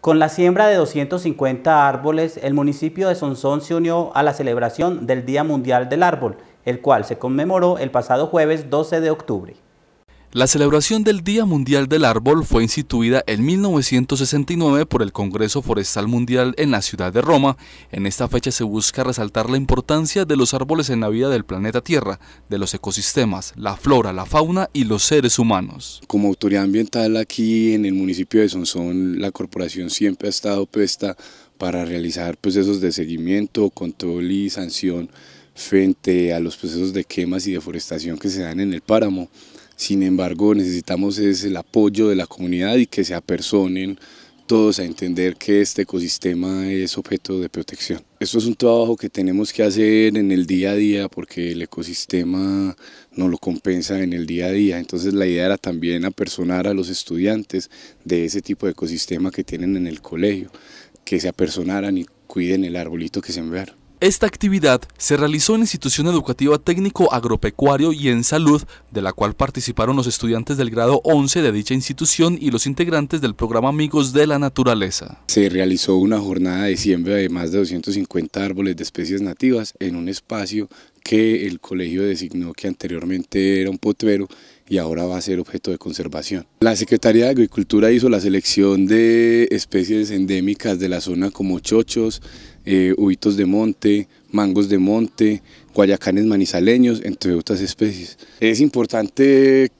Con la siembra de 250 árboles, el municipio de Sonsón se unió a la celebración del Día Mundial del Árbol, el cual se conmemoró el pasado jueves 12 de octubre. La celebración del Día Mundial del Árbol fue instituida en 1969 por el Congreso Forestal Mundial en la ciudad de Roma. En esta fecha se busca resaltar la importancia de los árboles en la vida del planeta Tierra, de los ecosistemas, la flora, la fauna y los seres humanos. Como autoridad ambiental aquí en el municipio de Sonsón, la corporación siempre ha estado puesta para realizar procesos de seguimiento, control y sanción frente a los procesos de quemas y deforestación que se dan en el páramo. Sin embargo, necesitamos es el apoyo de la comunidad y que se apersonen todos a entender que este ecosistema es objeto de protección. Esto es un trabajo que tenemos que hacer en el día a día porque el ecosistema no lo compensa en el día a día. Entonces la idea era también apersonar a los estudiantes de ese tipo de ecosistema que tienen en el colegio, que se apersonaran y cuiden el arbolito que sembraron. Esta actividad se realizó en Institución Educativa Técnico Agropecuario y en Salud, de la cual participaron los estudiantes del grado 11 de dicha institución y los integrantes del programa Amigos de la Naturaleza. Se realizó una jornada de siembra de más de 250 árboles de especies nativas en un espacio que el colegio designó que anteriormente era un potrero y ahora va a ser objeto de conservación. La Secretaría de Agricultura hizo la selección de especies endémicas de la zona como chochos, eh, huitos de monte, mangos de monte, guayacanes manizaleños, entre otras especies. Es importante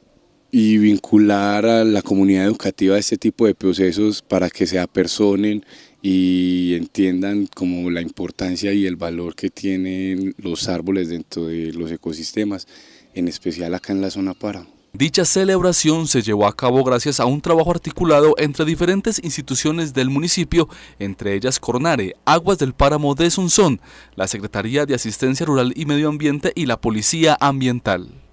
y vincular a la comunidad educativa a este tipo de procesos para que se apersonen y entiendan como la importancia y el valor que tienen los árboles dentro de los ecosistemas, en especial acá en la zona para. Dicha celebración se llevó a cabo gracias a un trabajo articulado entre diferentes instituciones del municipio, entre ellas Cornare, Aguas del Páramo de Sunzón, la Secretaría de Asistencia Rural y Medio Ambiente y la Policía Ambiental.